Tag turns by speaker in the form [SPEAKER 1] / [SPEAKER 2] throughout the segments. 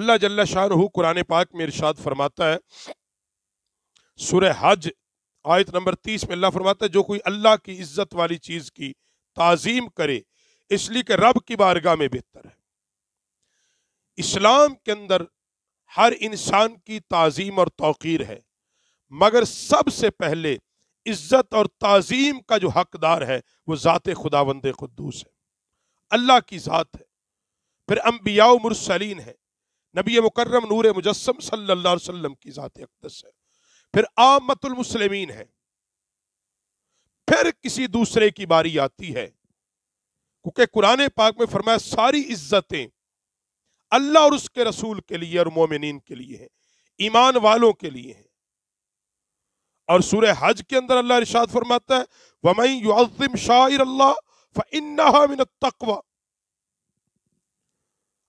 [SPEAKER 1] अल्लाह जल्ला शाहरुख कुरान पाक में इरशाद फरमाता है सुर हज आयत नंबर तीस में अल्लाह फरमाता है जो कोई अल्लाह की इज्जत वाली चीज़ की ताजीम करे इसलिए कि रब की बारगाह में बेहतर है इस्लाम के अंदर हर इंसान की ताजीम और तोकीर है मगर सबसे पहले इज्जत और ताजीम का जो हकदार है वह ज़ात खुदा बंद खुदूस है अल्लाह की ज़ात है फिर अम्बियाओ मुरसलीन है नबी मुकर्रम नूर मुजस्म सल्लाम की ज़ात अकदस है फिर आमतुलमसलमिन है फिर किसी दूसरे की बारी आती है क्योंकि कुरान पाक में फरमाया सारी इज्जतें अल्लाह और उसके रसूल के लिए और मोमिन के लिए हैं ईमान वालों के लिए हैं और सूर्य हज के अंदर अल्लाह इरशाद फरमाता है वमई युज़िम शायर फ़ इन्ना तकवा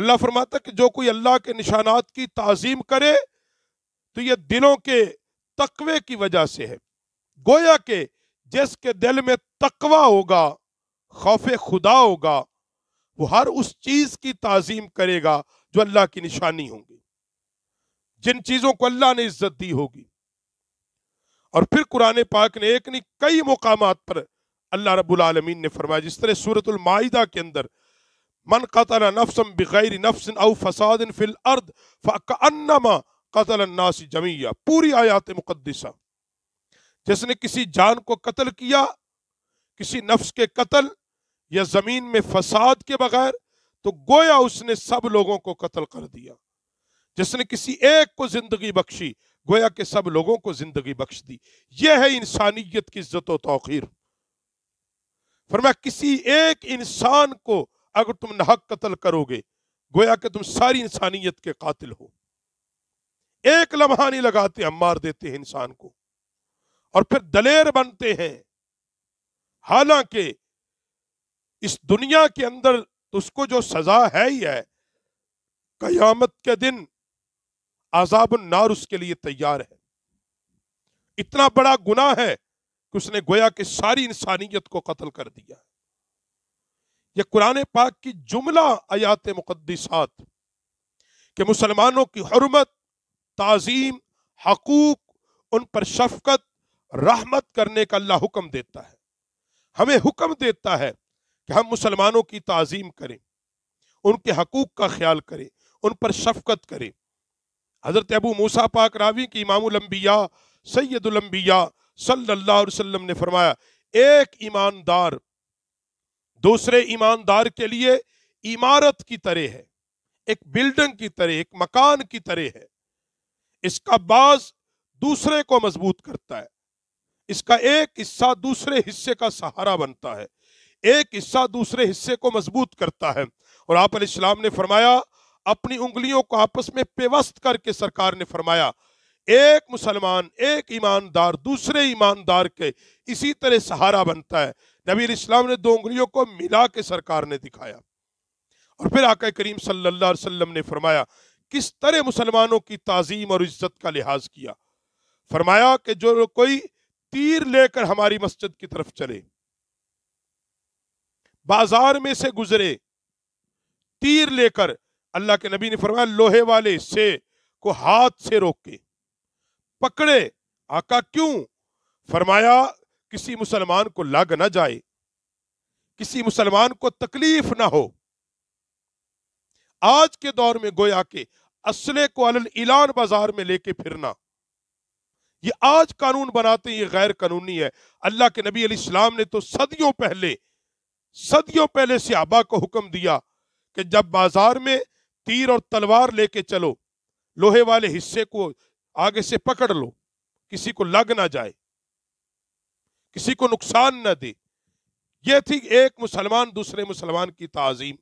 [SPEAKER 1] अल्लाह फरमाता कि जो कोई अल्लाह के निशानात की तज़ीम करे तो ये दिलों के तकवे की वजह से है गोया के जिसके दिल में तकवा होगा खौफ खुदा होगा वो हर उस चीज़ की तज़ीम करेगा जो अल्लाह की निशानी होंगी जिन चीज़ों को अल्लाह ने इज्जत दी होगी और फिर कुरान पाक ने एक नहीं कई मकाम पर अल्लाह रबालमीन ने फरमाया जिस तरह सूरतुल के अंदर मन कतल नफसम बगैर नफसन अव फसाद फिल अर्द फ़ानमा कतल नास जमिया पूरी आयात मुकदसा जिसने किसी जान को कत्ल किया किसी नफ्स के कत्ल या ज़मीन में फसाद के बगैर तो गोया उसने सब लोगों को कत्ल कर दिया जिसने किसी एक को ज़िंदगी बख्शी गोया के सब लोगों को ज़िंदगी बख्श दी यह है इंसानियत की इज्जत तोखीर फरमा किसी एक इंसान को अगर तुम नहक कत्ल करोगे गोया कि तुम सारी इंसानियत के कातिल हो एक लम्हा नहीं लगाते हम मार देते हैं इंसान को और फिर दलेर बनते हैं हालांकि इस दुनिया के अंदर तो उसको जो सजा है ही है कयामत के दिन आजाब नार उसके लिए तैयार है इतना बड़ा गुना है कि उसने गोया कि सारी इंसानियत को कत्ल कर दिया है यह कुरान पाक की जुमला आयात मुकदसात के मुसलमानों की हरमत तज़ीम हकूक उन पर शफकत रहमत करने का अल्लाह हुक्म देता है हमें हुक्म देता है कि हम मुसलमानों की तज़ीम करें उनके हकूक का ख्याल करें उन पर शफकत करें हज़रत अबू मूसा पाक रावी की इमामबिया सैदुलम्बिया सल्ला वसम ने फरमाया एक ईमानदार दूसरे ईमानदार के लिए इमारत की तरह है एक बिल्डिंग की तरह एक मकान की तरह है इसका बाज दूसरे को मजबूत करता है इसका एक हिस्सा दूसरे हिस्से का सहारा बनता है एक हिस्सा दूसरे हिस्से को मजबूत करता है और आप इस्लाम ने फरमाया अपनी उंगलियों को आपस में पेवस्त करके सरकार ने फरमाया एक मुसलमान एक ईमानदार दूसरे ईमानदार के इसी तरह सहारा बनता है नबी इस्लाम ने दो उंगलियों को मिला के सरकार ने दिखाया और फिर आका करीम सल्लल्लाहु अलैहि वसल्लम ने फरमाया किस तरह मुसलमानों की ताजीम और इज्जत का लिहाज किया फरमाया कि जो कोई तीर लेकर हमारी मस्जिद की तरफ चले बाजार में से गुजरे तीर लेकर अल्लाह के नबी ने फरमाया लोहे वाले से को हाथ से रोक के पकड़े आका क्यों फरमाया किसी मुसलमान को लग ना जाए किसी मुसलमान को तकलीफ ना हो आज के दौर में गोया के असले को अल ईलान बाजार में लेके फिरना ये आज कानून बनाते हैं ये गैर कानूनी है अल्लाह के नबी अलीस्लाम ने तो सदियों पहले सदियों पहले सियाबा को हुक्म दिया कि जब बाजार में तीर और तलवार लेके चलो लोहे वाले हिस्से को आगे से पकड़ लो किसी को लग ना जाए किसी को नुकसान न दे यह थी एक मुसलमान दूसरे मुसलमान की तज़ीम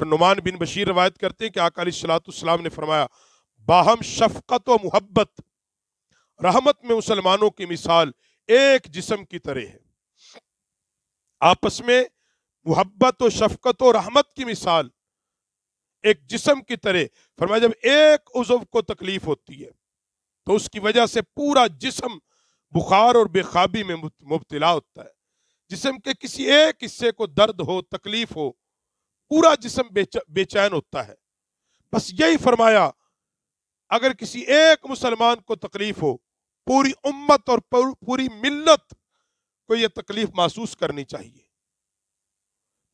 [SPEAKER 1] और नुमान बिन बशीर रवायत करते हैं कि अकाली सलातम ने फरमाया बाहम शफकत व मोहब्बत रहमत में मुसलमानों की मिसाल एक जिसम की तरह है आपस में मोहब्बत और शफकत और रहमत की मिसाल एक जिसम की तरह फरमाया जब एक उजव को तकलीफ होती है तो उसकी वजह से पूरा जिसम बुखार और बेखाबी में मुबतला होता है जिसम के किसी एक हिस्से को दर्द हो तकलीफ हो पूरा जिसम बेचैन होता है बस यही फरमाया अगर किसी एक मुसलमान को तकलीफ हो पूरी उम्मत और पूरी मिल्लत को यह तकलीफ महसूस करनी चाहिए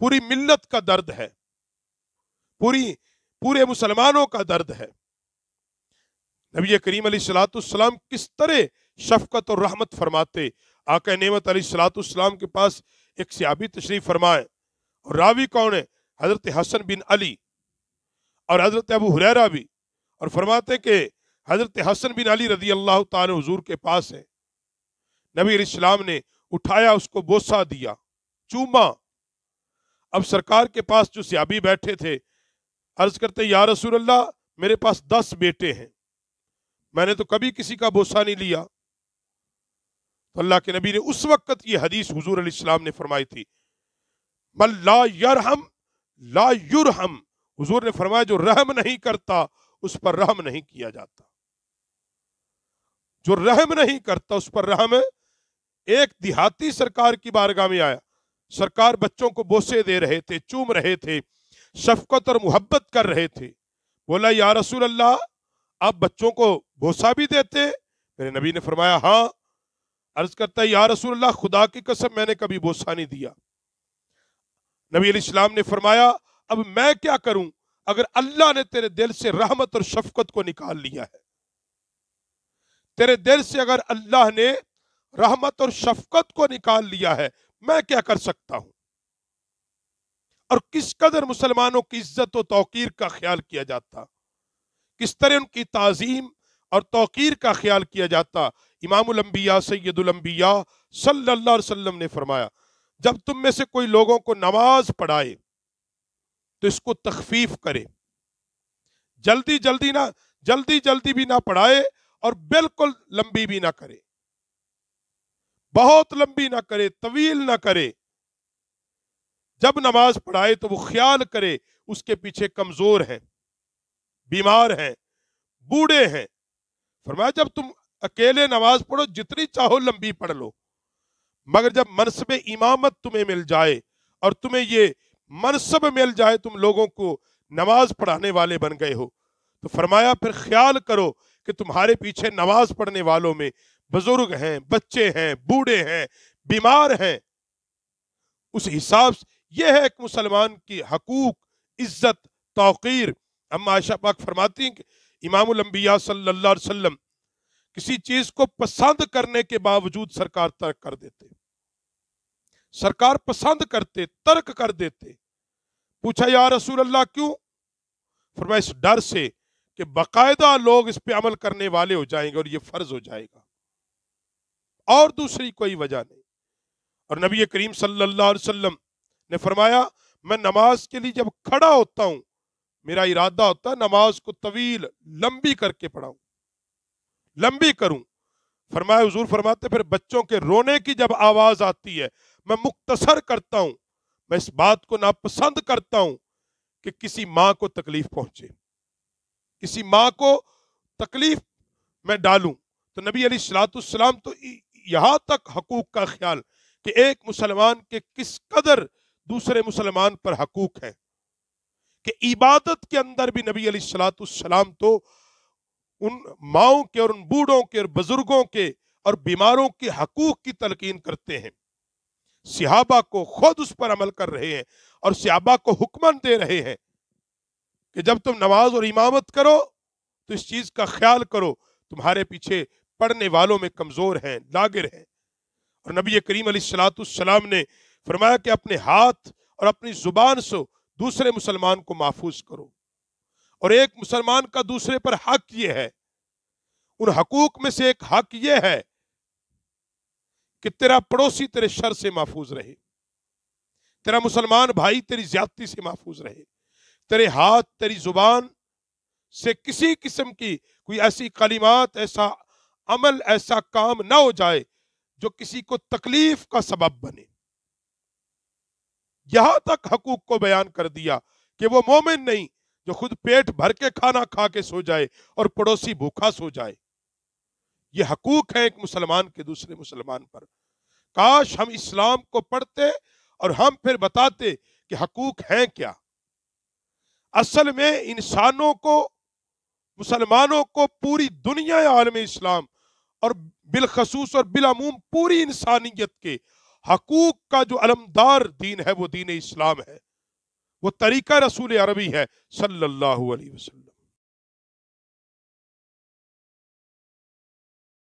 [SPEAKER 1] पूरी मिल्लत का दर्द है पूरी पूरे मुसलमानों का दर्द है नबी करीम सलाम किस तरह शफकत और रहमत फरमाते आका नमत सलातम के पास एक सियाबी तशरीफ फरमाए और रावी कौन है हज़रत हसन बिन अली और हज़रत अबू हुरैरा भी और फरमाते के हज़रत हसन बिन अली रजी अल्लाह तजूर के पास है नबी इस्लाम ने उठाया उसको बोसा दिया चूमा अब सरकार के पास जो सियाबी बैठे थे अर्ज करते या रसूल अल्लाह मेरे पास दस बेटे हैं मैंने तो कभी किसी का बोसा नहीं लिया तो अल्लाह के नबी ने उस वक्त ये हदीस हजूर इस्लाम ने फरमाई थी मल्ला यरहम ला युरहम हजूर ने फरमाया जो रहम नहीं करता उस पर रहम नहीं किया जाता जो रहम नहीं करता उस पर रहम एक दिहाती सरकार की बारगाह में आया सरकार बच्चों को बोसे दे रहे थे चूम रहे थे शफकत और मुहब्बत कर रहे थे बोला या रसूल अल्लाह आप बच्चों को बोसा भी देते मेरे नबी ने फरमाया हाँ अर्ज करता है या रसूल खुदा की कसम मैंने कभी बोसा नहीं दिया नबी इस्लाम ने फरमाया अब मैं क्या करूं अगर अल्लाह ने तेरे दिल से रहमत और शफकत को निकाल लिया है तेरे दिल से अगर अल्लाह ने रहमत और शफकत को निकाल लिया है मैं क्या कर सकता हूं और किस कदर मुसलमानों की इज्जत और तोकीर का ख्याल किया जाता किस तरह उनकी ताजीम और तोकीर का ख्याल किया जाता इमामबिया सैदुलम्बिया सल्लाम ने फरमाया जब तुम में से कोई लोगों को नमाज पढ़ाए तो इसको तखफीफ करे जल्दी जल्दी ना जल्दी जल्दी भी ना पढ़ाए और बिल्कुल लंबी भी ना करे बहुत लंबी ना करे तवील ना करे जब नमाज पढ़ाए तो वो ख्याल करे उसके पीछे कमजोर हैं बीमार हैं बूढ़े हैं फरमाया जब तुम अकेले नमाज पढ़ो जितनी चाहो लंबी पढ़ लो मगर जब मनसब इमामत तुम्हें मिल जाए और तुम्हें ये मनसब मिल जाए तुम लोगों को नमाज पढ़ाने वाले बन गए हो तो फरमाया फिर ख्याल करो कि तुम्हारे पीछे नमाज पढ़ने वालों में बुजुर्ग हैं बच्चे हैं बूढ़े हैं बीमार हैं उस हिसाब से यह है एक मुसलमान की हकूक इज्जत तोकीर अम्मा आयशा पाक फरमाती हैं इमामबिया सल्लाम किसी चीज को पसंद करने के बावजूद सरकार तर्क कर देते सरकार पसंद करते तर्क कर देते पूछा यार रसूल अल्लाह क्यों फरमा इस डर से कि बाकायदा लोग इस पे अमल करने वाले हो जाएंगे और ये फर्ज हो जाएगा और दूसरी कोई वजह नहीं और नबी करीम सल्लाम ने फरमाया मैं नमाज के लिए जब खड़ा होता हूं मेरा इरादा होता है नमाज को तवील लंबी करके पढ़ाऊं लंबी करूं फरमाए हजूर फरमाते फिर बच्चों के रोने की जब आवाज आती है मैं मुख्तसर करता हूं मैं इस बात को नापसंद करता हूं कि किसी माँ को तकलीफ पहुंचे किसी माँ को तकलीफ मैं डालूं तो नबी अली सलातम तो यहां तक हकूक का ख्याल कि एक मुसलमान के किस कदर दूसरे मुसलमान पर हकूक है कि इबादत के अंदर भी नबी अली सलाम तो उन माओ के और उन बूढ़ों के और बुजुर्गों के और बीमारों के हकूक की तलकिन करते हैं सिहाबा को खुद उस पर अमल कर रहे हैं और सिहाबा को हुक्मन दे रहे हैं कि जब तुम नमाज और इमामत करो तो इस चीज़ का ख्याल करो तुम्हारे पीछे पढ़ने वालों में कमज़ोर हैं लागिर हैं और नबी करीम सलाम ने फरमाया कि अपने हाथ और अपनी ज़ुबान से दूसरे मुसलमान को महफूज करो और एक मुसलमान का दूसरे पर हक ये है उन हकूक में से एक हक ये है कि तेरा पड़ोसी तेरे शर से महफूज रहे तेरा मुसलमान भाई तेरी ज्यादती से महफूज रहे तेरे हाथ तेरी जुबान से किसी किस्म की कोई ऐसी कलिमात ऐसा अमल ऐसा काम ना हो जाए जो किसी को तकलीफ का सबब बने यहां तक हकूक को बयान कर दिया कि वो मोमिन नहीं जो खुद पेट भर के खाना खा के सो जाए और पड़ोसी भूखा सो जाए ये हकूक है एक मुसलमान के दूसरे मुसलमान पर काश हम इस्लाम को पढ़ते और हम फिर बताते कि हकूक हैं क्या असल में इंसानों को मुसलमानों को पूरी दुनिया आलम इस्लाम और बिलखसूस और बिलामूम पूरी इंसानियत के हकूक का जो अलमदार दीन है वो दीन इस्लाम है वो तरीका रसूल अरबी है सल्लल्लाहु अलैहि वसल्लम